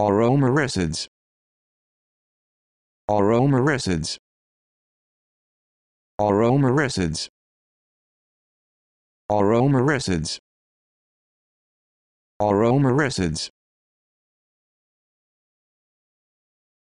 Aromaricids Aromaricids Aromaricids Aromaricids Aromaricids